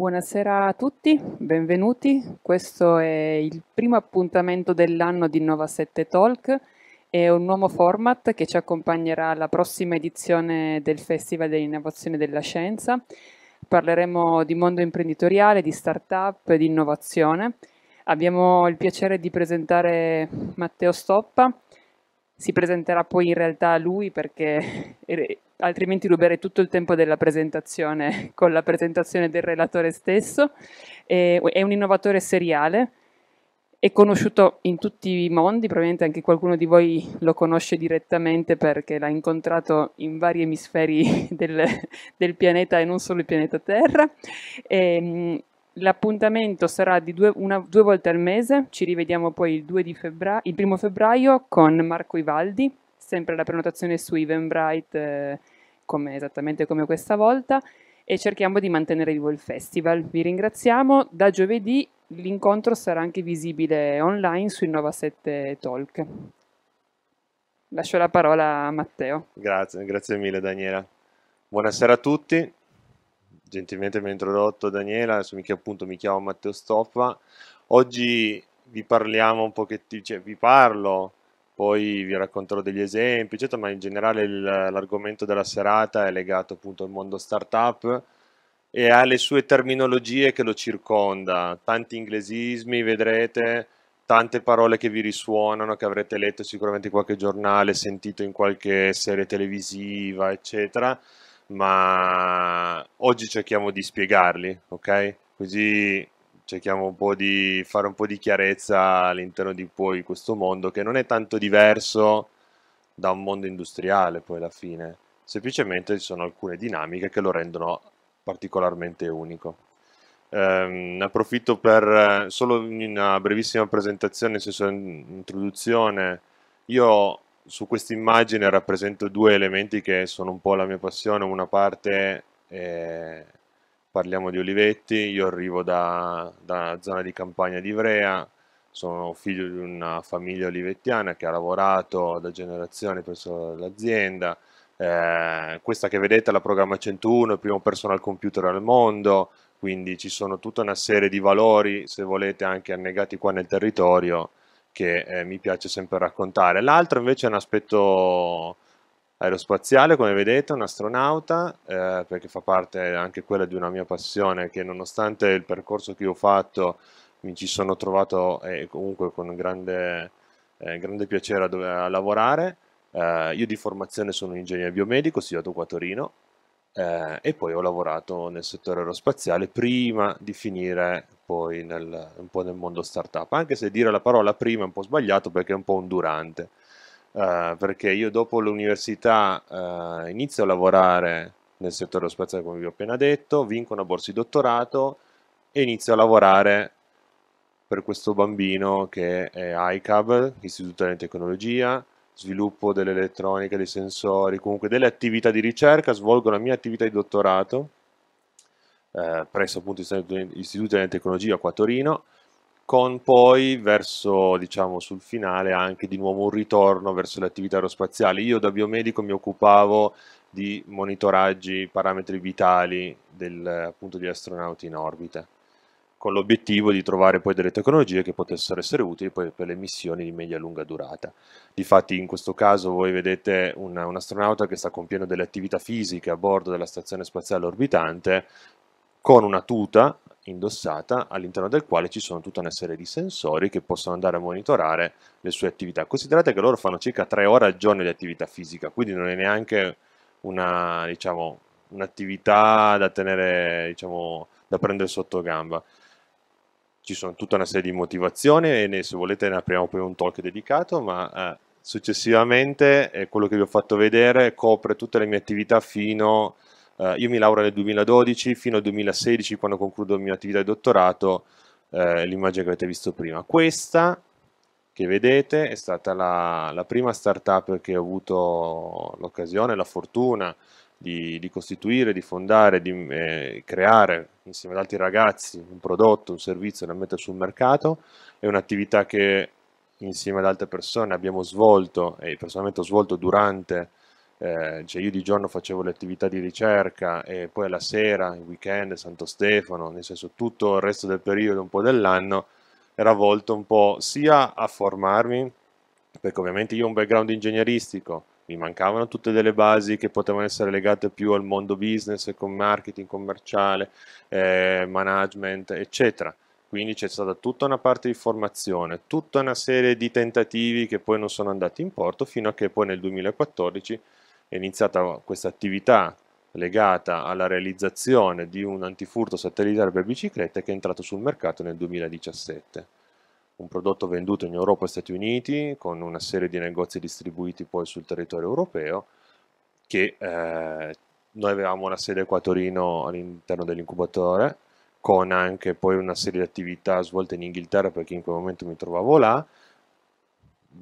Buonasera a tutti, benvenuti. Questo è il primo appuntamento dell'anno di Nova 7 Talk. È un nuovo format che ci accompagnerà alla prossima edizione del Festival dell'Innovazione della Scienza. Parleremo di mondo imprenditoriale, di start-up, di innovazione. Abbiamo il piacere di presentare Matteo Stoppa, si presenterà poi in realtà lui perché altrimenti ruberei tutto il tempo della presentazione con la presentazione del relatore stesso. È un innovatore seriale, è conosciuto in tutti i mondi, probabilmente anche qualcuno di voi lo conosce direttamente perché l'ha incontrato in vari emisferi del, del pianeta e non solo il pianeta Terra. E, ehm, L'appuntamento sarà di due, una, due, volte al mese, ci rivediamo poi il, 2 febbraio, il primo febbraio con Marco Ivaldi, sempre la prenotazione su Eventbrite, eh, come, esattamente come questa volta, e cerchiamo di mantenere vivo il festival. Vi ringraziamo, da giovedì l'incontro sarà anche visibile online su Innova7 Talk. Lascio la parola a Matteo. Grazie, grazie mille Daniela. Buonasera a tutti gentilmente mi ha introdotto Daniela, adesso mi, appunto, mi chiamo Matteo Stoppa. Oggi vi parliamo un pochettino, cioè vi parlo, poi vi racconterò degli esempi, certo, ma in generale l'argomento della serata è legato appunto al mondo startup e alle sue terminologie che lo circonda, tanti inglesismi vedrete, tante parole che vi risuonano, che avrete letto sicuramente in qualche giornale, sentito in qualche serie televisiva, eccetera ma oggi cerchiamo di spiegarli, ok? Così cerchiamo un po' di fare un po' di chiarezza all'interno di poi questo mondo che non è tanto diverso da un mondo industriale poi alla fine, semplicemente ci sono alcune dinamiche che lo rendono particolarmente unico. Eh, approfitto per solo una brevissima presentazione, se sono introduzione, io su questa immagine rappresento due elementi che sono un po' la mia passione, una parte eh, parliamo di Olivetti, io arrivo da, da zona di campagna di Ivrea, sono figlio di una famiglia olivettiana che ha lavorato da generazioni presso l'azienda, eh, questa che vedete è la programma 101, il primo personal computer al mondo, quindi ci sono tutta una serie di valori, se volete anche annegati qua nel territorio, che eh, mi piace sempre raccontare. L'altro invece è un aspetto aerospaziale, come vedete, un astronauta, eh, perché fa parte anche quella di una mia passione che nonostante il percorso che ho fatto mi ci sono trovato eh, comunque con grande, eh, grande piacere a, a lavorare. Eh, io di formazione sono un ingegnere biomedico, studiato qua a Torino, eh, e poi ho lavorato nel settore aerospaziale prima di finire poi nel, un po' nel mondo startup, anche se dire la parola prima è un po' sbagliato perché è un po' un durante, eh, perché io dopo l'università eh, inizio a lavorare nel settore aerospaziale come vi ho appena detto, vinco una borsa di dottorato e inizio a lavorare per questo bambino che è ICAB, Istituto di Tecnologia, sviluppo dell'elettronica, dei sensori, comunque delle attività di ricerca, svolgo la mia attività di dottorato eh, presso appunto l'Istituto di Tecnologia qua a Torino, con poi verso, diciamo, sul finale anche di nuovo un ritorno verso le attività aerospaziali. Io da biomedico mi occupavo di monitoraggi parametri vitali del, appunto, degli astronauti in orbita con l'obiettivo di trovare poi delle tecnologie che potessero essere utili poi per le missioni di media e lunga durata. Difatti in questo caso voi vedete una, un astronauta che sta compiendo delle attività fisiche a bordo della stazione spaziale orbitante con una tuta indossata all'interno del quale ci sono tutta una serie di sensori che possono andare a monitorare le sue attività. Considerate che loro fanno circa 3 ore al giorno di attività fisica, quindi non è neanche una, diciamo, un'attività da tenere, diciamo, da prendere sotto gamba ci sono tutta una serie di motivazioni e ne, se volete ne apriamo poi un talk dedicato, ma eh, successivamente eh, quello che vi ho fatto vedere copre tutte le mie attività fino, eh, io mi laureo nel 2012, fino al 2016 quando concludo la mia attività di dottorato, eh, l'immagine che avete visto prima. Questa che vedete è stata la, la prima startup che ho avuto l'occasione, la fortuna, di, di costituire, di fondare, di eh, creare insieme ad altri ragazzi un prodotto, un servizio da mettere sul mercato, è un'attività che insieme ad altre persone abbiamo svolto e personalmente ho svolto durante, eh, cioè io di giorno facevo le attività di ricerca e poi alla sera, il weekend, Santo Stefano, nel senso tutto il resto del periodo, un po' dell'anno, era volto un po' sia a formarmi, perché ovviamente io ho un background ingegneristico, mi mancavano tutte delle basi che potevano essere legate più al mondo business, con marketing commerciale, eh, management, eccetera. Quindi c'è stata tutta una parte di formazione, tutta una serie di tentativi che poi non sono andati in porto fino a che poi nel 2014 è iniziata questa attività legata alla realizzazione di un antifurto satellitare per biciclette che è entrato sul mercato nel 2017 un prodotto venduto in Europa e Stati Uniti con una serie di negozi distribuiti poi sul territorio europeo che eh, noi avevamo una sede qua a Torino all'interno dell'incubatore con anche poi una serie di attività svolte in Inghilterra perché in quel momento mi trovavo là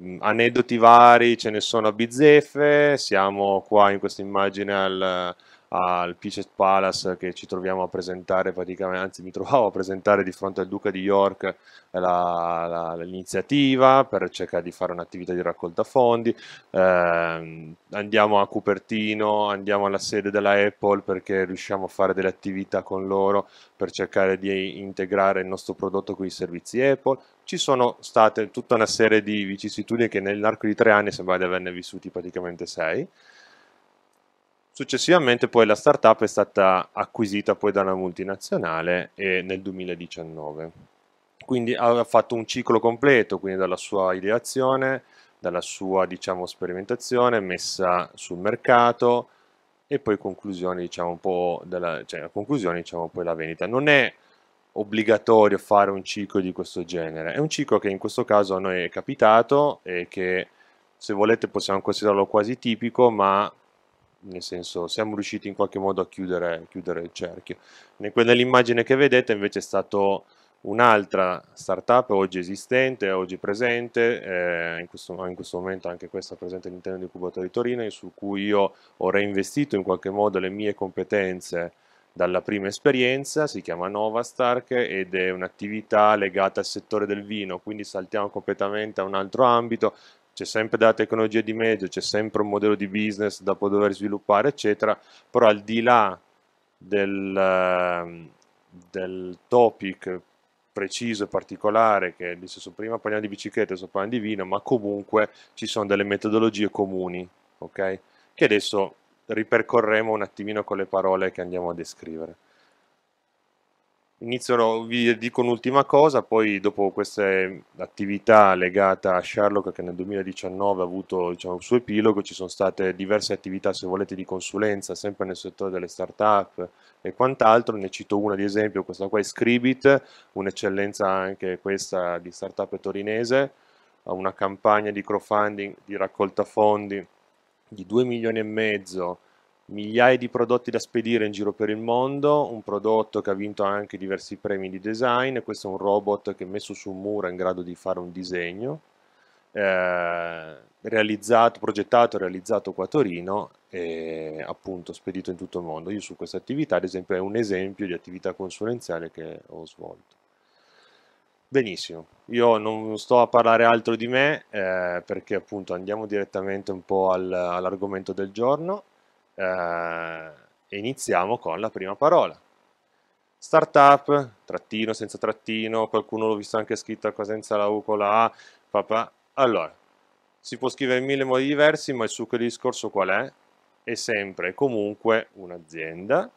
mm, aneddoti vari ce ne sono a bizzeffe siamo qua in questa immagine al al Pichet Palace che ci troviamo a presentare praticamente, anzi mi trovavo a presentare di fronte al Duca di York eh, l'iniziativa per cercare di fare un'attività di raccolta fondi, eh, andiamo a Cupertino, andiamo alla sede della Apple perché riusciamo a fare delle attività con loro per cercare di integrare il nostro prodotto con i servizi Apple, ci sono state tutta una serie di vicissitudini che nell'arco di tre anni sembra di averne vissuti praticamente sei. Successivamente poi la startup è stata acquisita poi da una multinazionale nel 2019. Quindi ha fatto un ciclo completo, quindi dalla sua ideazione, dalla sua diciamo, sperimentazione, messa sul mercato e poi conclusione, diciamo, un po della, cioè, conclusione diciamo, poi la vendita. Non è obbligatorio fare un ciclo di questo genere, è un ciclo che in questo caso a noi è capitato e che se volete possiamo considerarlo quasi tipico, ma nel senso siamo riusciti in qualche modo a chiudere, chiudere il cerchio. Nell'immagine che vedete invece è stata un'altra startup oggi esistente, oggi presente, eh, in, questo, in, questo, momento anche questa presente all'interno di Cubato di Torino, su cui io ho reinvestito in qualche modo le mie competenze dalla prima esperienza, si chiama Nova Stark ed è un'attività legata al settore del vino, quindi saltiamo completamente a un altro ambito, c'è sempre della tecnologia di mezzo, c'è sempre un modello di business da poi dover sviluppare, eccetera, però al di là del, ehm, del topic preciso e particolare, che nel senso prima parliamo di bicicletta, adesso parliamo di vino, ma comunque ci sono delle metodologie comuni, ok? Che adesso ripercorremo un attimino con le parole che andiamo a descrivere. Inizio, vi dico un'ultima cosa, poi dopo questa attività legata a Sherlock che nel 2019 ha avuto diciamo, il suo epilogo, ci sono state diverse attività se volete di consulenza sempre nel settore delle start-up e quant'altro, ne cito una di esempio, questa qua è Scribit, un'eccellenza anche questa di start-up torinese, ha una campagna di crowdfunding, di raccolta fondi di 2 milioni e mezzo migliaia di prodotti da spedire in giro per il mondo, un prodotto che ha vinto anche diversi premi di design, questo è un robot che messo su un muro è in grado di fare un disegno, eh, realizzato, progettato e realizzato qua a Torino e appunto spedito in tutto il mondo. Io su questa attività ad esempio è un esempio di attività consulenziale che ho svolto. Benissimo, io non sto a parlare altro di me eh, perché appunto andiamo direttamente un po' al, all'argomento del giorno eh, iniziamo con la prima parola. Startup, trattino senza trattino, qualcuno l'ho visto anche scritta senza la U con la A, papà. Allora, si può scrivere in mille modi diversi, ma il succo di discorso qual è? È sempre e comunque un'azienda,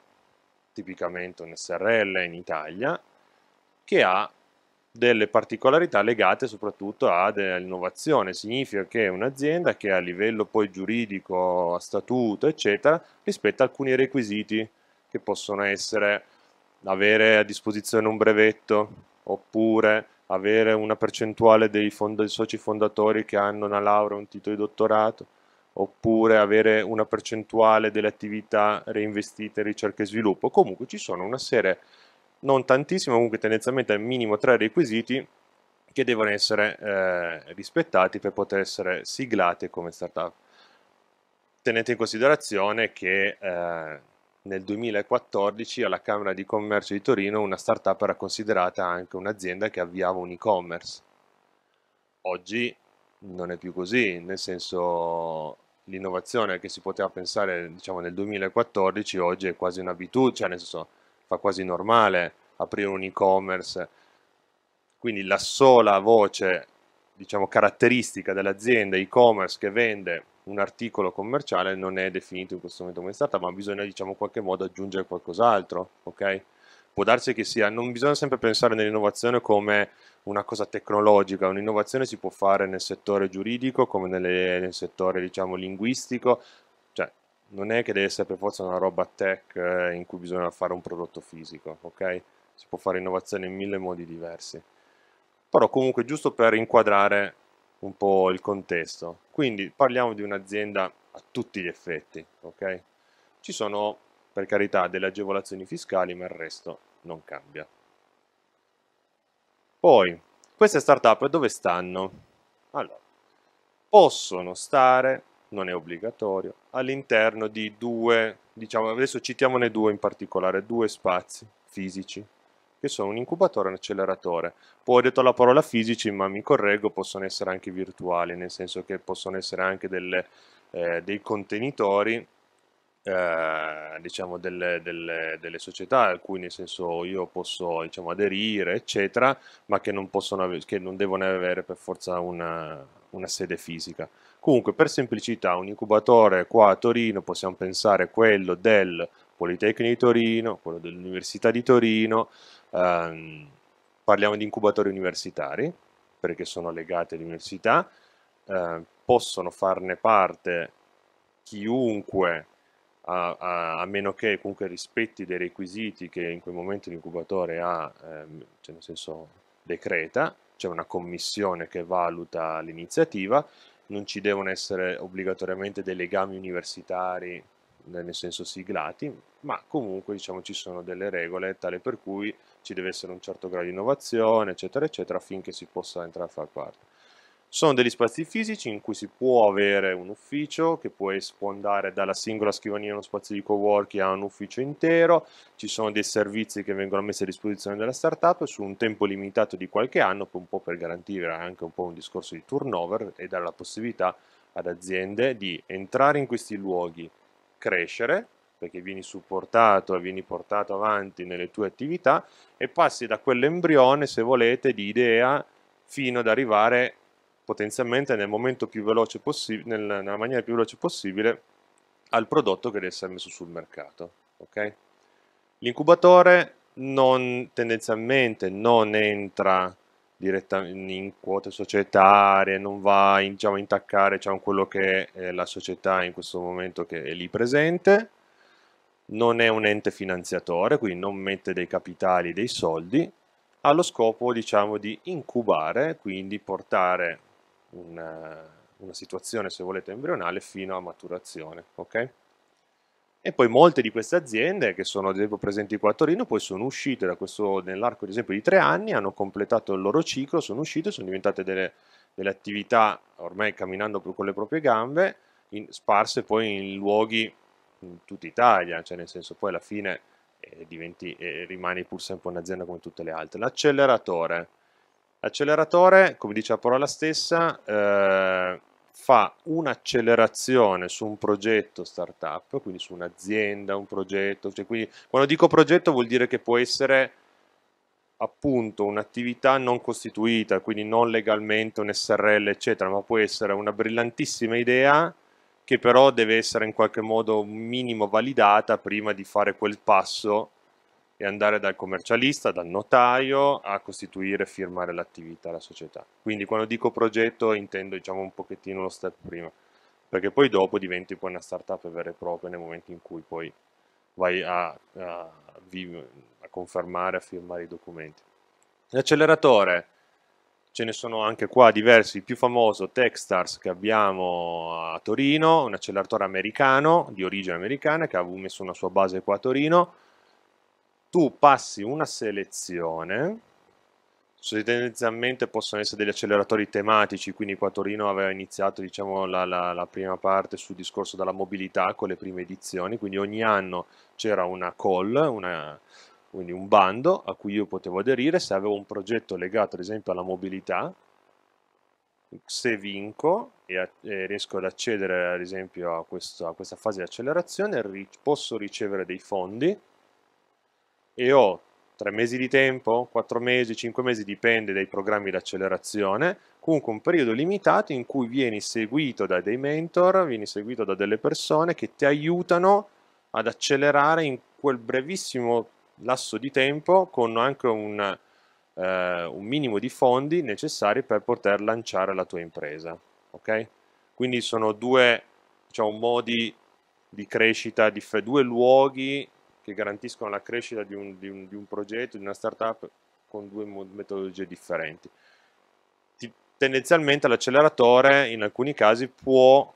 tipicamente un SRL in Italia, che ha delle particolarità legate soprattutto all'innovazione. Significa che un'azienda che a livello poi giuridico, a statuto, eccetera, rispetta alcuni requisiti che possono essere avere a disposizione un brevetto oppure avere una percentuale dei, dei soci fondatori che hanno una laurea o un titolo di dottorato oppure avere una percentuale delle attività reinvestite in ricerca e sviluppo. Comunque ci sono una serie di non tantissimo, comunque tendenzialmente al minimo tre requisiti che devono essere eh, rispettati per poter essere siglate come startup. Tenete in considerazione che eh, nel 2014 alla Camera di Commercio di Torino una startup era considerata anche un'azienda che avviava un e-commerce. Oggi non è più così, nel senso l'innovazione che si poteva pensare diciamo, nel 2014 oggi è quasi un'abitudine, cioè nel senso fa quasi normale aprire un e-commerce, quindi la sola voce diciamo, caratteristica dell'azienda e-commerce che vende un articolo commerciale non è definito in questo momento come startup, ma bisogna diciamo in qualche modo aggiungere qualcos'altro, ok? Può darsi che sia, non bisogna sempre pensare nell'innovazione come una cosa tecnologica, un'innovazione si può fare nel settore giuridico come nelle, nel settore diciamo linguistico, non è che deve essere per forza una roba tech eh, in cui bisogna fare un prodotto fisico, ok? Si può fare innovazione in mille modi diversi. Però comunque giusto per inquadrare un po' il contesto. Quindi parliamo di un'azienda a tutti gli effetti, ok? Ci sono, per carità, delle agevolazioni fiscali, ma il resto non cambia. Poi, queste startup dove stanno? Allora, possono stare non è obbligatorio, all'interno di due, diciamo adesso citiamone due in particolare, due spazi fisici che sono un incubatore e un acceleratore. Poi ho detto la parola fisici, ma mi correggo, possono essere anche virtuali, nel senso che possono essere anche delle, eh, dei contenitori eh, diciamo delle, delle, delle, società a cui nel senso io posso diciamo, aderire eccetera ma che non, possono, che non devono avere per forza una, una sede fisica Comunque, per semplicità, un incubatore qua a Torino, possiamo pensare a quello del Politecnico di Torino, quello dell'Università di Torino, ehm, parliamo di incubatori universitari, perché sono legati all'università, eh, possono farne parte chiunque a, a, a, meno che comunque rispetti dei requisiti che in quel momento l'incubatore ha, ehm, cioè nel senso decreta, c'è una commissione che valuta l'iniziativa, non ci devono essere obbligatoriamente dei legami universitari nel senso siglati, ma comunque diciamo, ci sono delle regole tale per cui ci deve essere un certo grado di innovazione, eccetera, eccetera, affinché si possa entrare a far parte. Sono degli spazi fisici in cui si può avere un ufficio che può andare dalla singola scrivania uno spazio di co-working a un ufficio intero, ci sono dei servizi che vengono messi a disposizione della startup su un tempo limitato di qualche anno, un po' per garantire anche un po' un discorso di turnover e dare la possibilità ad aziende di entrare in questi luoghi, crescere, perché vieni supportato e vieni portato avanti nelle tue attività e passi da quell'embrione, se volete, di idea fino ad arrivare potenzialmente nel momento più veloce possibile, nella maniera più veloce possibile al prodotto che deve essere messo sul mercato. Okay? L'incubatore non, tendenzialmente non entra direttamente in quote societarie, non va in, diciamo, a intaccare diciamo, quello che è la società in questo momento che è lì presente, non è un ente finanziatore, quindi non mette dei capitali, dei soldi, ha lo scopo diciamo, di incubare, quindi portare una, eh, una situazione, se volete, embrionale fino a maturazione. Okay? E poi molte di queste aziende, che sono ad esempio presenti qua a Torino, poi sono uscite da questo, nell'arco ad esempio di tre anni, hanno completato il loro ciclo, sono uscite, sono diventate delle, delle attività, ormai camminando con le proprie gambe, in, sparse poi in luoghi in tutta Italia, cioè nel senso poi alla fine eh, diventi, eh, rimani pur sempre un'azienda come tutte le altre. L'acceleratore, L'acceleratore, come dice la parola stessa, eh, fa un'accelerazione su un progetto startup, quindi su un'azienda, un progetto, cioè quindi quando dico progetto vuol dire che può essere appunto un'attività non costituita, quindi non legalmente un SRL eccetera, ma può essere una brillantissima idea che però deve essere in qualche modo un minimo validata prima di fare quel passo e andare dal commercialista, dal notaio a costituire e firmare l'attività, la società. Quindi quando dico progetto intendo diciamo un pochettino lo step prima, perché poi dopo diventi poi una startup vera e propria nel momento in cui poi vai a, a, a confermare, a firmare i documenti. L'acceleratore, ce ne sono anche qua diversi, il più famoso Techstars che abbiamo a Torino, un acceleratore americano, di origine americana, che ha messo una sua base qua a Torino, tu passi una selezione, tendenzialmente possono essere degli acceleratori tematici, quindi qua Torino aveva iniziato diciamo, la, la, la, prima parte sul discorso della mobilità con le prime edizioni, quindi ogni anno c'era una call, una, quindi un bando a cui io potevo aderire se avevo un progetto legato ad esempio alla mobilità, se vinco e, a, e riesco ad accedere ad esempio a, questo, a questa fase di accelerazione posso ricevere dei fondi e ho tre mesi di tempo, quattro mesi, cinque mesi, dipende dai programmi di accelerazione, comunque un periodo limitato in cui vieni seguito da dei mentor, vieni seguito da delle persone che ti aiutano ad accelerare in quel brevissimo lasso di tempo con anche un, eh, un minimo di fondi necessari per poter lanciare la tua impresa. Okay? Quindi sono due diciamo, modi di crescita, di due luoghi che garantiscono la crescita di un, di un, di un progetto, di una startup con due metodologie differenti. Ti, tendenzialmente l'acceleratore in alcuni casi può,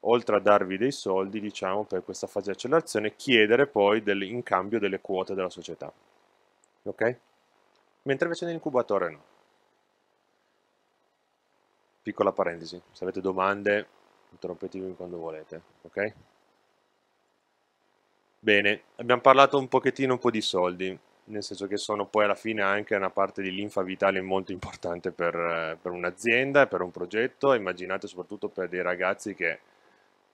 oltre a darvi dei soldi diciamo, per questa fase di accelerazione, chiedere poi del, in cambio delle quote della società. Ok? Mentre invece nell'incubatore no. Piccola parentesi, se avete domande interrompetemi quando volete, ok? Bene, abbiamo parlato un pochettino un po' di soldi, nel senso che sono poi alla fine anche una parte di linfa vitale molto importante per, eh, per un'azienda, per un progetto, immaginate soprattutto per dei ragazzi che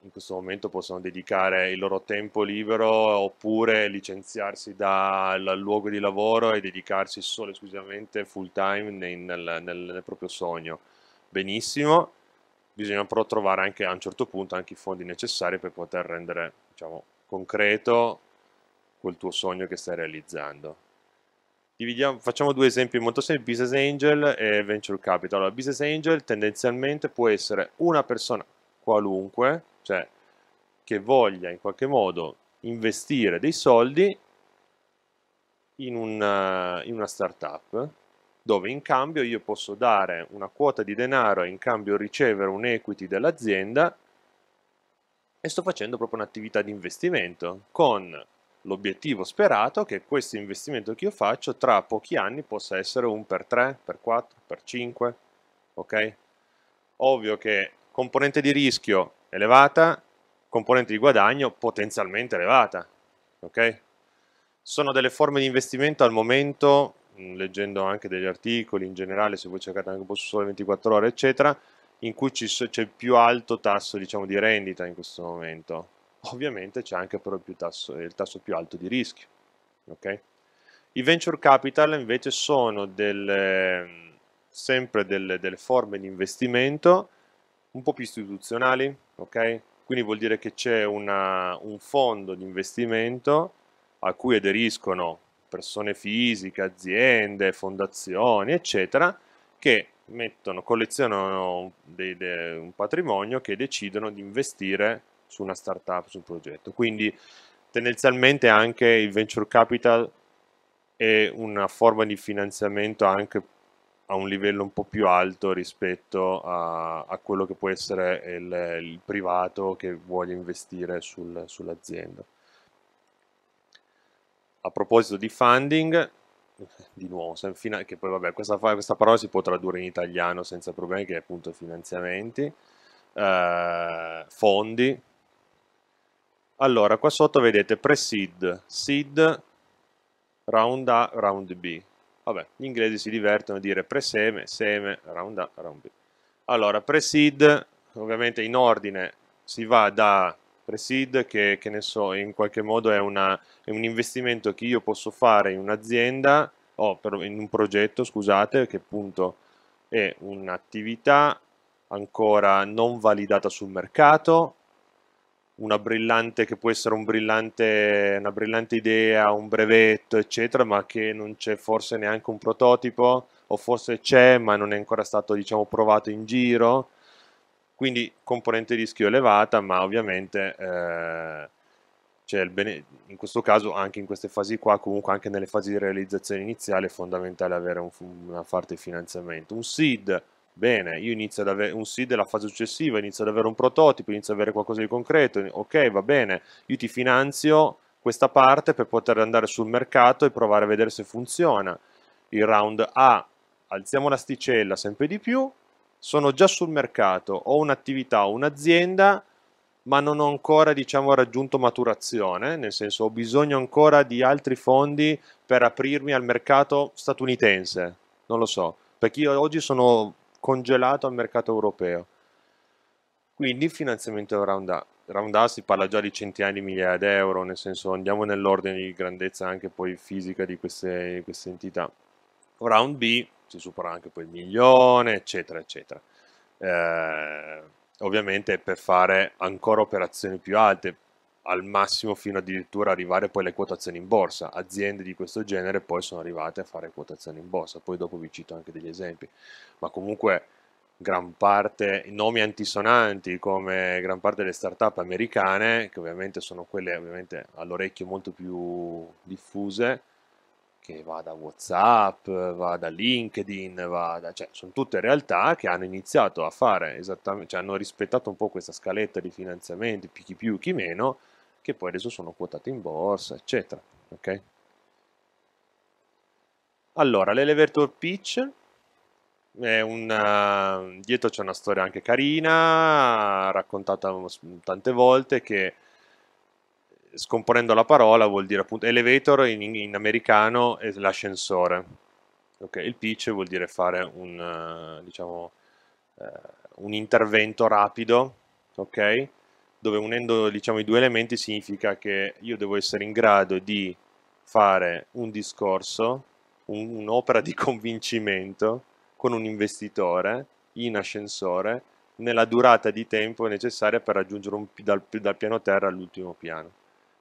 in questo momento possono dedicare il loro tempo libero oppure licenziarsi dal luogo di lavoro e dedicarsi solo e esclusivamente full time nel, nel, nel proprio sogno. Benissimo, bisogna però trovare anche a un certo punto anche i fondi necessari per poter rendere diciamo, concreto quel tuo sogno che stai realizzando. Dividiamo, facciamo due esempi molto semplici, Business Angel e Venture Capital. Allora, business Angel tendenzialmente può essere una persona qualunque, cioè che voglia in qualche modo investire dei soldi in una, eh, in una startup dove in cambio io posso dare una quota di denaro e in cambio ricevere un equity dell'azienda e sto facendo proprio un'attività di investimento con l'obiettivo sperato che questo investimento che io faccio tra pochi anni possa essere un per 3, per 4, per 5, ok? Ovvio che componente di rischio elevata, componente di guadagno potenzialmente elevata, ok? Sono delle forme di investimento al momento, leggendo anche degli articoli in generale, se voi cercate anche un po' su Sole 24 Ore, eccetera, in cui c'è il più alto tasso diciamo, di rendita in questo momento. Ovviamente c'è anche però il tasso, il tasso più alto di rischio. Okay? I venture capital invece sono delle, sempre delle, delle, forme di investimento un po' più istituzionali, okay? quindi vuol dire che c'è un fondo di investimento a cui aderiscono persone fisiche, aziende, fondazioni, eccetera, che mettono, collezionano dei, de, un patrimonio che decidono di investire su una startup, su un progetto. Quindi tendenzialmente anche il venture capital è una forma di finanziamento anche a un livello un po' più alto rispetto a, a quello che può essere il, il privato che vuole investire sul, sull'azienda. A proposito di funding, di nuovo, che poi vabbè, questa, questa, parola si può tradurre in italiano senza problemi, che è appunto finanziamenti, eh, fondi. Allora, qua sotto vedete pre-seed, seed, round A, round B. Vabbè, gli inglesi si divertono a dire pre-seme, seme, round A, round B. Allora, pre-seed, ovviamente in ordine si va da pre che, che ne so, in qualche modo è, una, è un investimento che io posso fare in un'azienda o oh, in un progetto, scusate, che appunto è un'attività ancora non validata sul mercato, una brillante che può essere un brillante, una brillante idea, un brevetto, eccetera, ma che non c'è forse neanche un prototipo, o forse c'è, ma non è ancora stato diciamo, provato in giro quindi componente rischio elevata, ma ovviamente eh, in questo caso anche in queste fasi qua, comunque anche nelle fasi di realizzazione iniziale è fondamentale avere un, una parte di finanziamento. Un seed, bene, io inizio ad avere un seed è la fase successiva, inizio ad avere un prototipo, inizio ad avere qualcosa di concreto, ok va bene, io ti finanzio questa parte per poter andare sul mercato e provare a vedere se funziona. Il round A, alziamo l'asticella sempre di più, sono già sul mercato, ho un'attività, un'azienda, ma non ho ancora diciamo, raggiunto maturazione, nel senso ho bisogno ancora di altri fondi per aprirmi al mercato statunitense, non lo so, perché io oggi sono congelato al mercato europeo. Quindi finanziamento Round A. Round A si parla già di centinaia di migliaia di euro, nel senso andiamo nell'ordine di grandezza anche poi fisica di queste, di queste entità. Round B si supera anche poi il milione, eccetera, eccetera. Eh, ovviamente per fare ancora operazioni più alte, al massimo fino addirittura arrivare poi alle quotazioni in borsa. Aziende di questo genere poi sono arrivate a fare quotazioni in borsa, poi dopo vi cito anche degli esempi, ma comunque gran parte, nomi antisonanti come gran parte delle start-up americane, che ovviamente sono quelle ovviamente all'orecchio molto più diffuse, che va da WhatsApp, va da LinkedIn, va da, cioè, sono tutte realtà che hanno iniziato a fare esattamente, cioè hanno rispettato un po' questa scaletta di finanziamenti, chi più, chi meno, che poi adesso sono quotate in borsa, eccetera. Ok? Allora, l'elevator pitch una, dietro c'è una storia anche carina, raccontata tante volte, che scomponendo la parola vuol dire appunto elevator in, in americano è l'ascensore. Okay, il pitch vuol dire fare un, eh, diciamo, eh, un intervento rapido, okay, dove unendo diciamo, i due elementi significa che io devo essere in grado di fare un discorso, un'opera un di convincimento con un investitore in ascensore nella durata di tempo necessaria per raggiungere un, dal, dal piano terra all'ultimo piano.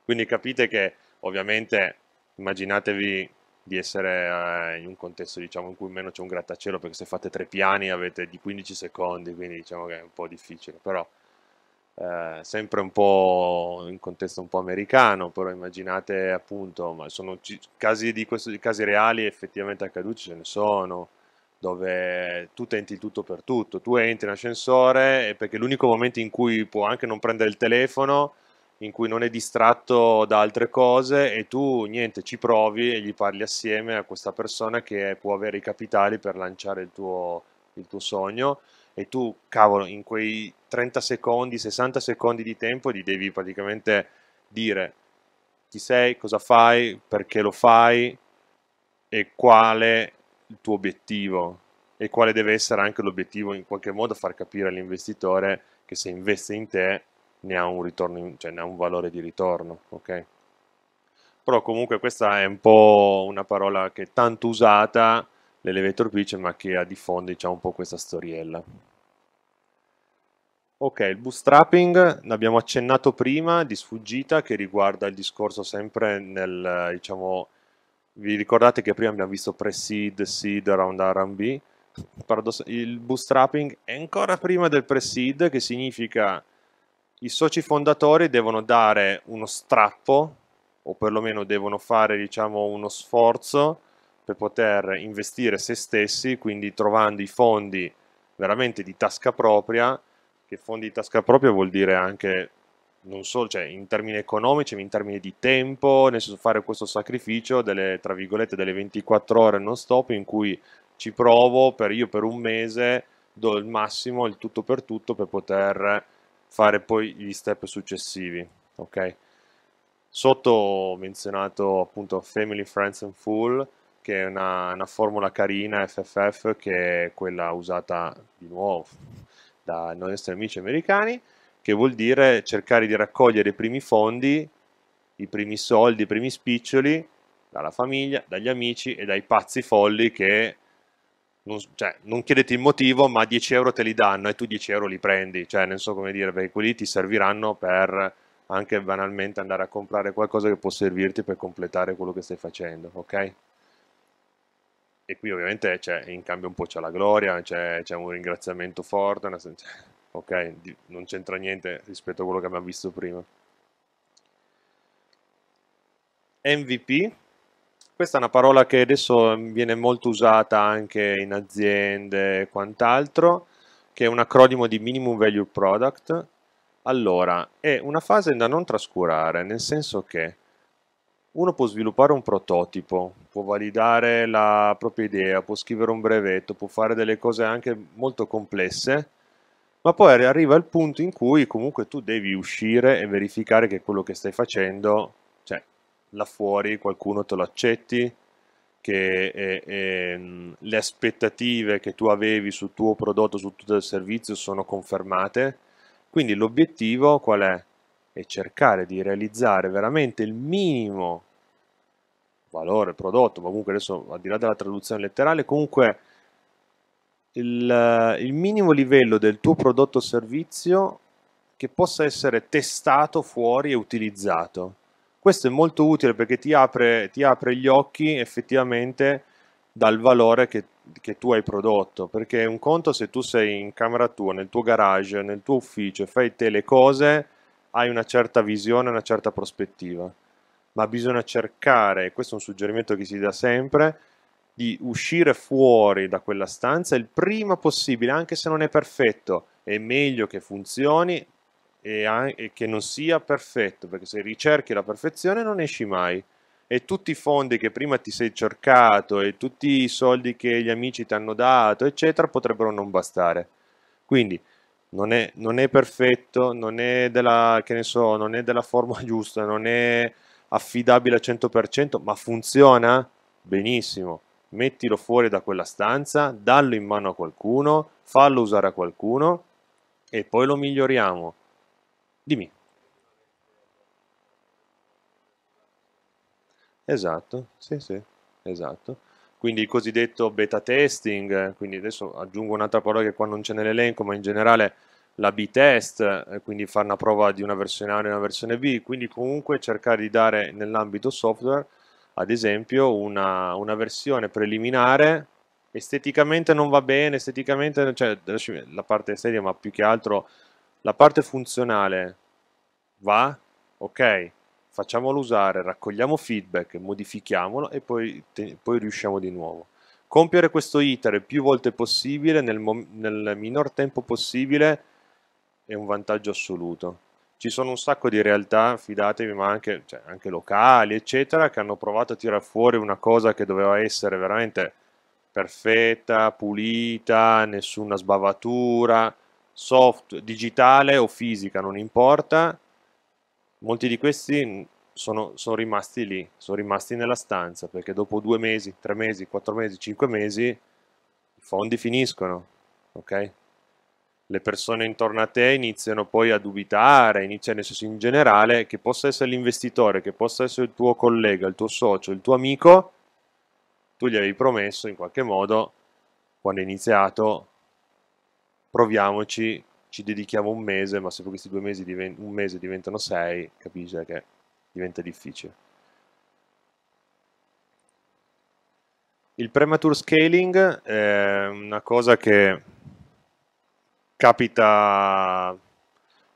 Quindi capite che ovviamente immaginatevi di essere eh, in un contesto diciamo, in cui meno c'è un grattacielo perché se fate tre piani avete di 15 secondi quindi diciamo che è un po' difficile però eh, sempre un po' in contesto un po' americano però immaginate appunto ma sono casi di questo casi reali effettivamente accaduti ce ne sono dove tu tenti tutto per tutto tu entri in ascensore perché l'unico momento in cui può anche non prendere il telefono in cui non è distratto da altre cose e tu niente, ci provi e gli parli assieme a questa persona che può avere i capitali per lanciare il tuo, il tuo sogno e tu, cavolo, in quei 30 secondi, 60 secondi di tempo gli devi praticamente dire chi sei, cosa fai, perché lo fai e quale il tuo obiettivo e quale deve essere anche l'obiettivo in qualche modo far capire all'investitore che se investe in te ne ha un, ritorno, cioè ne ha un valore di ritorno, ok? Però comunque questa è un po' una parola che è tanto usata l'elevator pitch, ma che a diffonde diciamo, un po' questa storiella. Ok, il bootstrapping l'abbiamo accennato prima di sfuggita che riguarda il discorso sempre nel, diciamo, vi ricordate che prima abbiamo visto pre-seed, seed, round R&B, il bootstrapping è ancora prima del pre-seed che significa i soci fondatori devono dare uno strappo o perlomeno devono fare diciamo, uno sforzo per poter investire se stessi, quindi trovando i fondi veramente di tasca propria, che fondi di tasca propria vuol dire anche non solo cioè, in termini economici, ma in termini di tempo, nel senso fare questo sacrificio delle, tra virgolette, delle 24 ore non stop in cui ci provo per io per un mese, do il massimo, il tutto per tutto per poter fare poi gli step successivi, ok? Sotto ho menzionato appunto Family, Friends and Full, che è una, una, formula carina FFF che è quella usata di nuovo dai nostri amici americani, che vuol dire cercare di raccogliere i primi fondi, i primi soldi, i primi spiccioli dalla famiglia, dagli amici e dai pazzi folli che non, cioè, non, chiedete il motivo, ma 10 euro te li danno e tu 10 euro li prendi, cioè non so come dire, perché quelli ti serviranno per anche banalmente andare a comprare qualcosa che può servirti per completare quello che stai facendo, ok? E qui ovviamente cioè, in cambio un po' c'è la gloria, c'è, un ringraziamento forte, una, cioè, ok? Non c'entra niente rispetto a quello che abbiamo visto prima. MVP, questa è una parola che adesso mm, viene molto usata anche in aziende e quant'altro, che è un acronimo di Minimum Value Product. Allora, è una fase da non trascurare, nel senso che uno può sviluppare un prototipo, può validare la propria idea, può scrivere un brevetto, può fare delle cose anche molto complesse, ma poi arriva il punto in cui comunque tu devi uscire e verificare che quello che stai facendo là fuori qualcuno te lo accetti, che eh, eh, le aspettative che tu avevi sul tuo prodotto, sul tuo servizio sono confermate. Quindi l'obiettivo qual è? È cercare di realizzare veramente il minimo valore prodotto, ma comunque adesso al di là della traduzione letterale, comunque il, il minimo livello del tuo prodotto o servizio che possa essere testato fuori e utilizzato questo è molto utile perché ti apre, ti apre gli occhi effettivamente dal valore che, che, tu hai prodotto, perché un conto se tu sei in camera tua, nel tuo garage, nel tuo ufficio, fai te le cose, hai una certa visione, una certa prospettiva, ma bisogna cercare, questo è un suggerimento che si dà sempre, di uscire fuori da quella stanza il prima possibile, anche se non è perfetto, è meglio che funzioni, e, e che non sia perfetto, perché se ricerchi la perfezione non esci mai e tutti i fondi che prima ti sei cercato e tutti i soldi che gli amici ti hanno dato, eccetera, potrebbero non bastare. Quindi non è, non è perfetto, non è, della, so, non è della forma giusta, non è affidabile al 100%, ma funziona benissimo. Mettilo fuori da quella stanza, dallo in mano a qualcuno, fallo usare a qualcuno e poi lo miglioriamo. Dimmi. Esatto, sì, sì, esatto. Quindi il cosiddetto beta testing, quindi adesso aggiungo un'altra parola che qua non c'è nell'elenco, ma in generale la B-test, eh, quindi fare una prova di una versione A e una versione B, quindi comunque cercare di dare nell'ambito software, ad esempio, una, una, versione preliminare, esteticamente non va bene, esteticamente, cioè la parte estetica, ma più che altro la parte funzionale va? Ok, facciamolo usare, raccogliamo feedback, modifichiamolo e poi, te, poi riusciamo di nuovo. Compiere questo iter più volte possibile, nel, nel minor tempo possibile, è un vantaggio assoluto. Ci sono un sacco di realtà, fidatevi, ma anche, cioè, anche locali, eccetera, che hanno provato a tirar fuori una cosa che doveva essere veramente perfetta, pulita, nessuna sbavatura, soft, digitale o fisica, non importa, molti di questi sono, sono, rimasti lì, sono rimasti nella stanza, perché dopo due mesi, tre mesi, quattro mesi, cinque mesi, i fondi finiscono, ok? Le persone intorno a te iniziano poi a dubitare, iniziano in generale, che possa essere l'investitore, che possa essere il tuo collega, il tuo socio, il tuo amico, tu gli avevi promesso in qualche modo, quando hai iniziato, proviamoci, ci dedichiamo un mese, ma se per questi due mesi un mese diventano sei, capisce che diventa difficile. Il premature scaling è una cosa che capita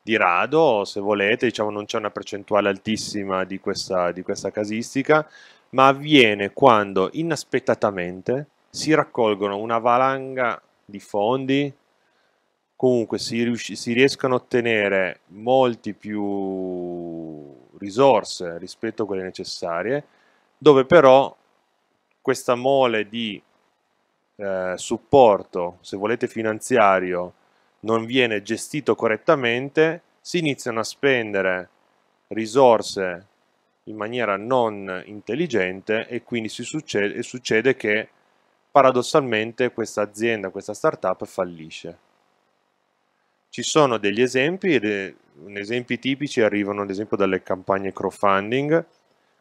di rado, se volete, diciamo non c'è una percentuale altissima di questa, di questa casistica, ma avviene quando inaspettatamente si raccolgono una valanga di fondi comunque si, riusci, si riescano a ottenere molti più risorse rispetto a quelle necessarie, dove però questa mole di eh, supporto, se volete finanziario, non viene gestito correttamente, si iniziano a spendere risorse in maniera non intelligente e quindi succede, succede che paradossalmente questa azienda, questa startup fallisce. Ci sono degli esempi, esempi tipici arrivano ad esempio dalle campagne crowdfunding,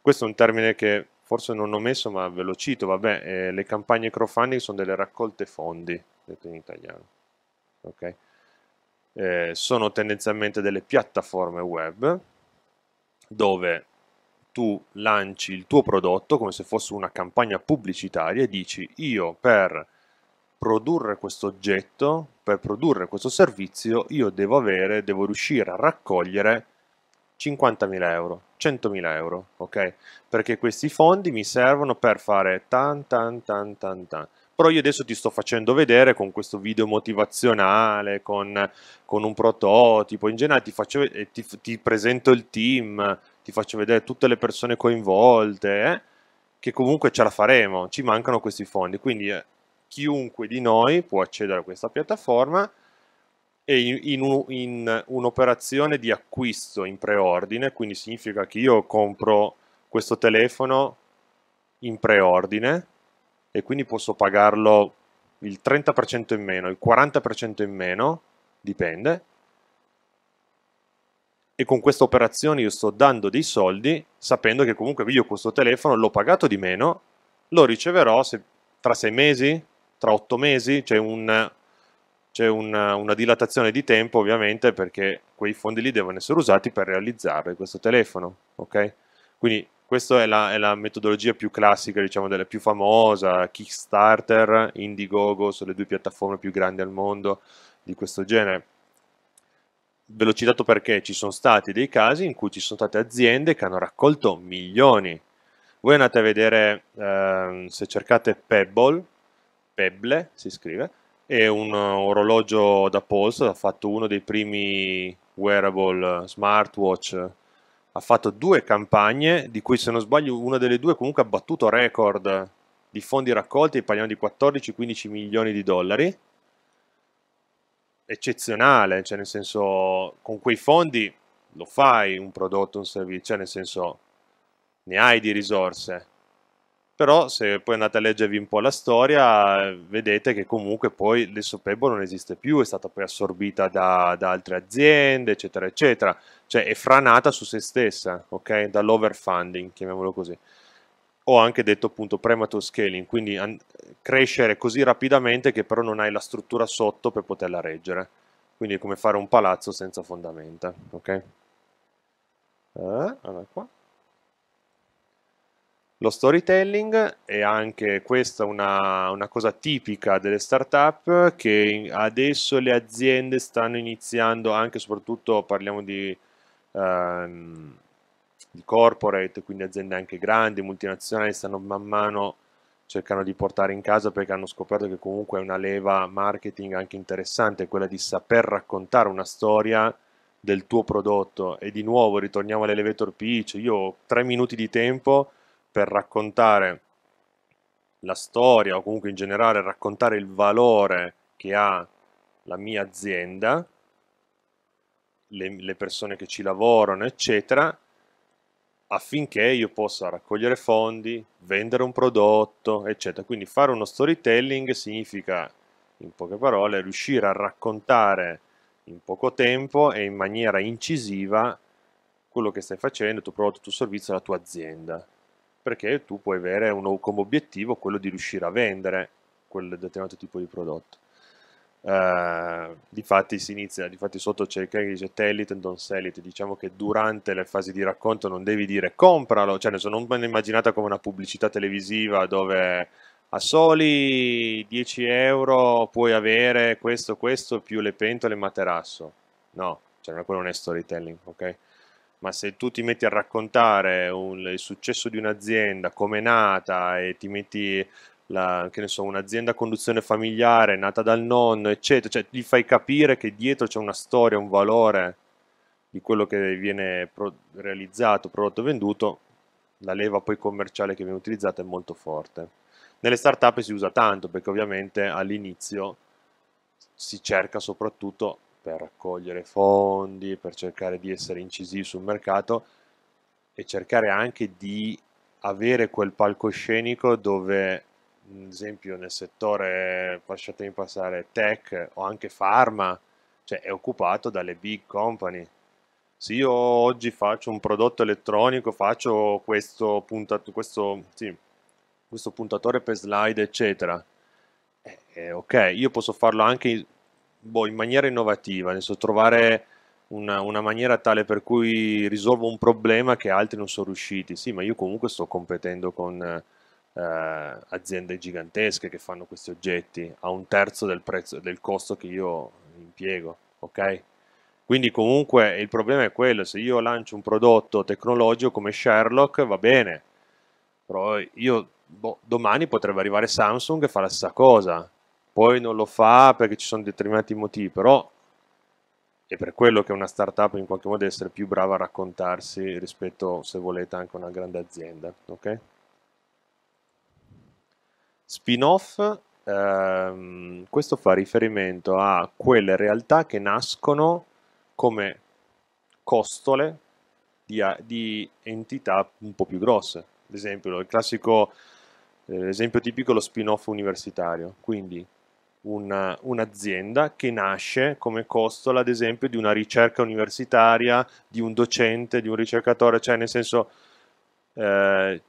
questo è un termine che forse non ho messo ma ve lo cito, vabbè, eh, le campagne crowdfunding sono delle raccolte fondi, detto in italiano, okay? eh, sono tendenzialmente delle piattaforme web dove tu lanci il tuo prodotto come se fosse una campagna pubblicitaria e dici io per produrre questo oggetto per produrre questo servizio io devo avere, devo riuscire a raccogliere 50.000 euro, 100.000 euro, ok? Perché questi fondi mi servono per fare tan tan tan tan tan. Però io adesso ti sto facendo vedere con questo video motivazionale, con, con un prototipo, in generale ti, faccio, eh, ti, ti, presento il team, ti faccio vedere tutte le persone coinvolte, eh? che comunque ce la faremo, ci mancano questi fondi. Quindi eh, chiunque di noi può accedere a questa piattaforma e in, un'operazione di acquisto in preordine, quindi significa che io compro questo telefono in preordine e quindi posso pagarlo il 30% in meno, il 40% in meno, dipende, e con questa operazione io sto dando dei soldi sapendo che comunque io questo telefono l'ho pagato di meno, lo riceverò se, tra sei mesi, tra otto mesi, c'è un, una, una, dilatazione di tempo ovviamente perché quei fondi lì devono essere usati per realizzare questo telefono, ok? Quindi questa è la, è la metodologia più classica, diciamo, della più famosa, Kickstarter, Indiegogo, sono le due piattaforme più grandi al mondo di questo genere ve l'ho citato perché ci sono stati dei casi in cui ci sono state aziende che hanno raccolto milioni. Voi andate a vedere eh, se cercate Pebble, Pebble, si scrive, è un orologio da polso, ha fatto uno dei primi wearable eh, smartwatch, ha fatto due campagne, di cui se non sbaglio una delle due comunque ha battuto record di fondi raccolti, parliamo di 14-15 milioni di dollari, eccezionale, cioè nel senso con quei fondi lo fai un prodotto, un servizio, cioè nel senso ne hai di risorse però se poi andate a leggervi un po' la storia vedete che comunque poi l'Esopebo non esiste più, è stata poi assorbita da, da altre aziende eccetera eccetera, cioè è franata su se stessa, ok? Dall'overfunding, chiamiamolo così Ho anche detto appunto premature scaling, quindi crescere così rapidamente che però non hai la struttura sotto per poterla reggere. Quindi è come fare un palazzo senza fondamenta, ok? Eh, allora qua lo storytelling è anche questa una, una cosa tipica delle startup che adesso le aziende stanno iniziando anche soprattutto parliamo di, ehm, di corporate quindi aziende anche grandi multinazionali stanno man mano cercando di portare in casa perché hanno scoperto che comunque è una leva marketing anche interessante quella di saper raccontare una storia del tuo prodotto e di nuovo ritorniamo all'elevator pitch io ho tre minuti di tempo per raccontare la storia o comunque in generale raccontare il valore che ha la mia azienda, le, le persone che ci lavorano, eccetera, affinché io possa raccogliere fondi, vendere un prodotto, eccetera. Quindi fare uno storytelling significa, in poche parole, riuscire a raccontare in poco tempo e in maniera incisiva quello che stai facendo, il tuo prodotto, il tuo servizio, la tua azienda perché tu puoi avere uno, come obiettivo quello di riuscire a vendere quel determinato tipo di prodotto. Uh, difatti si inizia, difatti sotto c'è il che dice tell it and don't sell it, diciamo che durante le fasi di racconto non devi dire compralo, cioè non me immaginata come una pubblicità televisiva dove a soli 10 euro puoi avere questo, questo più le pentole e il materasso, no, cioè quello non è storytelling, ok? ma se tu ti metti a raccontare un, il successo di un'azienda, come è nata e ti metti la, che ne so, un'azienda a conduzione familiare nata dal nonno, eccetera, cioè gli fai capire che dietro c'è una storia, un valore di quello che viene pro realizzato, prodotto, venduto, la leva poi commerciale che viene utilizzata è molto forte. Nelle start-up si usa tanto perché ovviamente all'inizio si cerca soprattutto per raccogliere fondi, per cercare di essere incisivi sul mercato e cercare anche di avere quel palcoscenico dove, ad esempio, nel settore, lasciatemi passare, tech o anche pharma, cioè è occupato dalle big company. Se io oggi faccio un prodotto elettronico, faccio questo, puntat- questo, sì, questo puntatore per slide, eccetera, eh, eh ok, io posso farlo anche boh, in maniera innovativa, nel senso trovare una, una, maniera tale per cui risolvo un problema che altri non sono riusciti. Sì, ma io comunque sto competendo con eh, aziende gigantesche che fanno questi oggetti a un terzo del, prezzo, del costo che io impiego, ok? Quindi comunque il problema è quello, se io lancio un prodotto tecnologico come Sherlock va bene, però io boh, domani potrebbe arrivare Samsung e fa la stessa cosa, poi non lo fa perché ci sono determinati motivi, però è per quello che una startup in qualche modo deve essere più brava a raccontarsi rispetto, se volete, anche una grande azienda. Okay? Spin-off, ehm, questo fa riferimento a quelle realtà che nascono come costole di, di entità un po' più grosse. Ad esempio, il classico eh, esempio tipico è lo spin-off universitario. Quindi una, un'azienda che nasce come costola, ad esempio, di una ricerca universitaria, di un docente, di un ricercatore, cioè nel senso eh,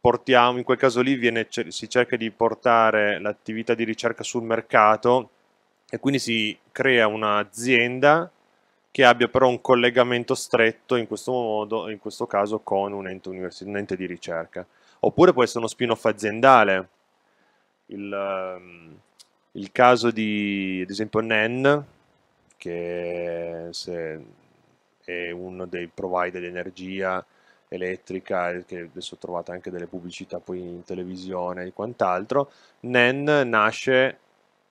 portiamo, in quel caso lì viene, si cerca di portare l'attività di ricerca sul mercato e quindi si crea un'azienda che abbia però un collegamento stretto in questo, modo, in questo caso con un ente, un ente di ricerca. Oppure può essere uno spin-off aziendale. Il, ehm, il caso di, ad esempio, NEN, che è uno dei provider di energia elettrica, eh, che adesso trovate anche delle pubblicità poi in televisione e quant'altro, NEN nasce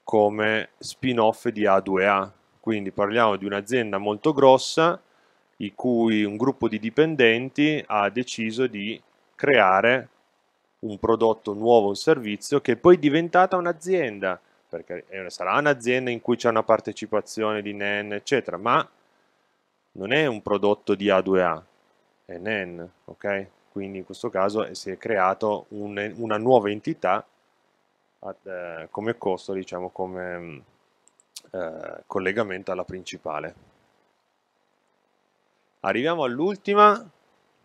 come spin-off di A2A, quindi parliamo di un'azienda molto grossa in cui un gruppo di dipendenti ha deciso di creare un prodotto nuovo, un servizio che è poi è diventata un'azienda perché sarà un'azienda in cui c'è una partecipazione di NEN, eccetera, ma non è un prodotto di A2A, è NEN, ok? Quindi in questo caso si è creato un, una nuova entità ad, eh, come costo, diciamo, come eh, collegamento alla principale. Arriviamo all'ultima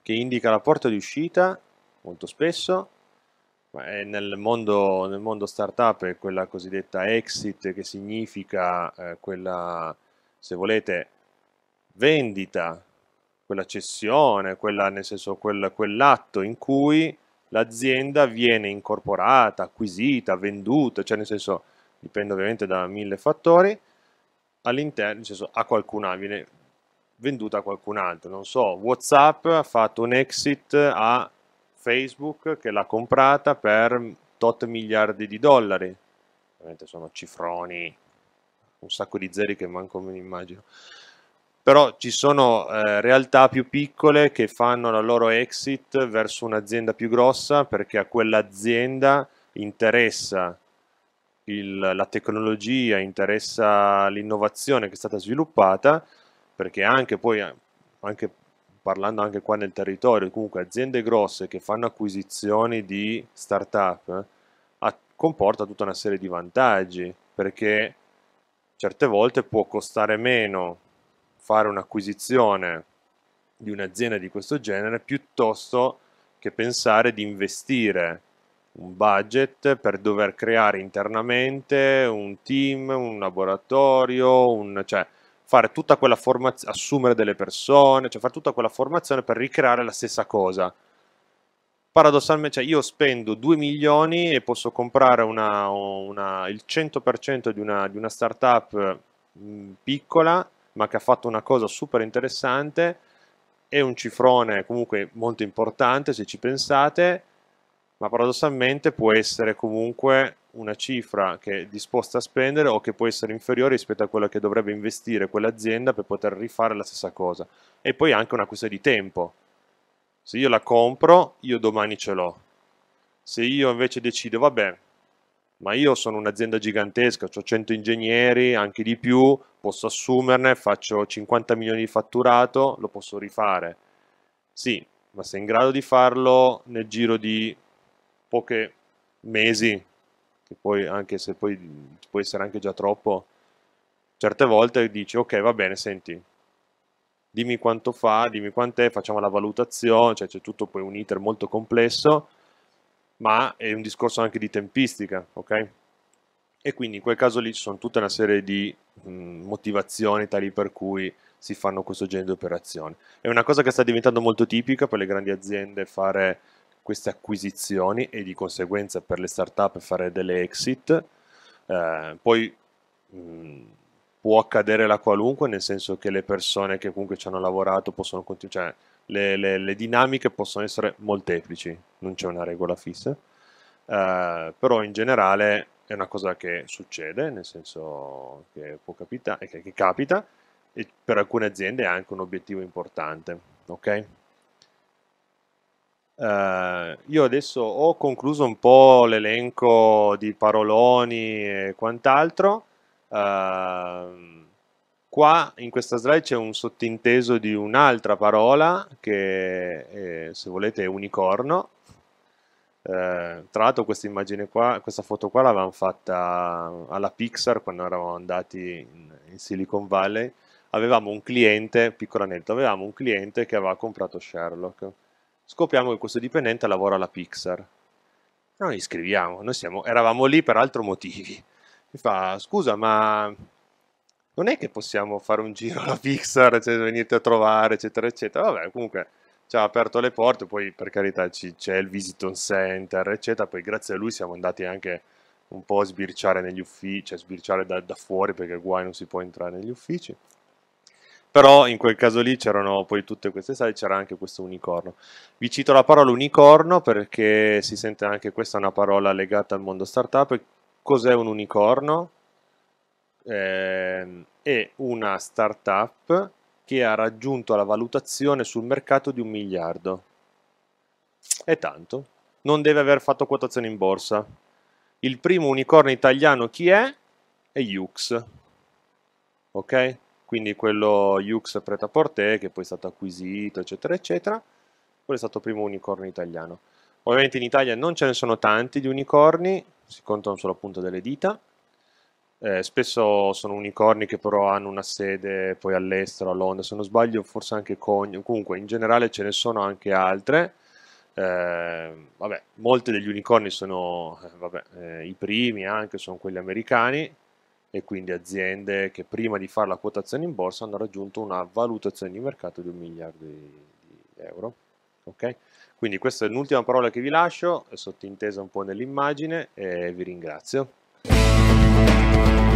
che indica la porta di uscita, molto spesso, nel mondo, nel mondo startup è quella cosiddetta exit che significa eh, quella, se volete, vendita, quella cessione, quella, nel senso quel, quell'atto in cui l'azienda viene incorporata, acquisita, venduta, cioè nel senso dipende ovviamente da mille fattori, all'interno, nel senso a qualcun viene venduta a qualcun altro, non so, Whatsapp ha fatto un exit a Facebook che l'ha comprata per tot miliardi di dollari. Ovviamente sono cifroni, un sacco di zeri che manco me ne immagino. Però ci sono eh, realtà più piccole che fanno la loro exit verso un'azienda più grossa perché a quell'azienda interessa il, la tecnologia, interessa l'innovazione che è stata sviluppata, perché anche poi anche parlando anche qua nel territorio, comunque aziende grosse che fanno acquisizioni di start-up, comporta tutta una serie di vantaggi, perché certe volte può costare meno fare un'acquisizione di un'azienda di questo genere piuttosto che pensare di investire un budget per dover creare internamente un team, un laboratorio, un, cioè, fare tutta quella formazione, assumere delle persone, cioè fare tutta quella formazione per ricreare la stessa cosa. Paradossalmente, cioè io spendo 2 milioni e posso comprare una, una, il 100% di una, di una startup mm, piccola, ma che ha fatto una cosa super interessante, è un cifrone comunque molto importante se ci pensate, ma paradossalmente può essere comunque una cifra che è disposta a spendere o che può essere inferiore rispetto a quella che dovrebbe investire quell'azienda per poter rifare la stessa cosa. E poi anche una questione di tempo. Se io la compro, io domani ce l'ho. Se io invece decido, vabbè, ma io sono un'azienda gigantesca, ho 100 ingegneri, anche di più, posso assumerne, faccio 50 milioni di fatturato, lo posso rifare. Sì, ma sei in grado di farlo nel giro di pochi mesi, che poi anche se poi può essere anche già troppo, certe volte dici ok va bene, senti, dimmi quanto fa, dimmi quant'è, facciamo la valutazione, cioè c'è tutto poi un iter molto complesso, ma è un discorso anche di tempistica, ok? E quindi in quel caso lì ci sono tutta una serie di mh, motivazioni tali per cui si fanno questo genere di operazioni. È una cosa che sta diventando molto tipica per le grandi aziende fare queste acquisizioni e di conseguenza per le startup fare delle exit. Eh, poi mh, mm, può accadere la qualunque, nel senso che le persone che comunque ci hanno lavorato possono continuare, cioè le, le, le, dinamiche possono essere molteplici, non c'è una regola fissa, eh, però in generale è una cosa che succede, nel senso che può capitare, che, che capita, e per alcune aziende è anche un obiettivo importante, ok? Uh, io adesso ho concluso un po' l'elenco di paroloni e quant'altro. Uh, qua in questa slide c'è un sottinteso di un'altra parola che è, se volete è unicorno. Uh, tra l'altro questa immagine qua, questa foto qua l'avevamo fatta alla Pixar quando eravamo andati in, in Silicon Valley. Avevamo un cliente, piccolo aneddoto, avevamo un cliente che aveva comprato Sherlock scopriamo che questo dipendente lavora alla Pixar. Noi gli scriviamo, noi siamo, eravamo lì per altri motivi. Mi fa, scusa, ma non è che possiamo fare un giro alla Pixar, cioè venirti a trovare, eccetera, eccetera. Vabbè, comunque ci ha aperto le porte, poi per carità c'è il Visiton Center, eccetera, poi grazie a lui siamo andati anche un po' a sbirciare negli uffici, cioè sbirciare da, da fuori perché guai non si può entrare negli uffici. Però in quel caso lì c'erano poi tutte queste sale, c'era anche questo unicorno. Vi cito la parola unicorno perché si sente anche questa una parola legata al mondo startup. Cos'è un unicorno? Eh, è una startup che ha raggiunto la valutazione sul mercato di un miliardo. È tanto. Non deve aver fatto quotazione in borsa. Il primo unicorno italiano chi è? È Yux. Ok? quindi quello Jux Porte che poi è stato acquisito eccetera eccetera, quello è stato il primo unicorno italiano. Ovviamente in Italia non ce ne sono tanti di unicorni, si contano solo appunto delle dita, eh, spesso sono unicorni che però hanno una sede poi all'estero, a Londra, se non sbaglio forse anche Cogno, comunque in generale ce ne sono anche altre, eh, vabbè, molti degli unicorni sono, eh, eh, i primi anche, sono quelli americani, e quindi aziende che prima di fare la quotazione in borsa hanno raggiunto una valutazione di mercato di un miliardo di, di euro. Okay? Quindi questa è l'ultima parola che vi lascio, è sottintesa un po' nell'immagine e vi ringrazio.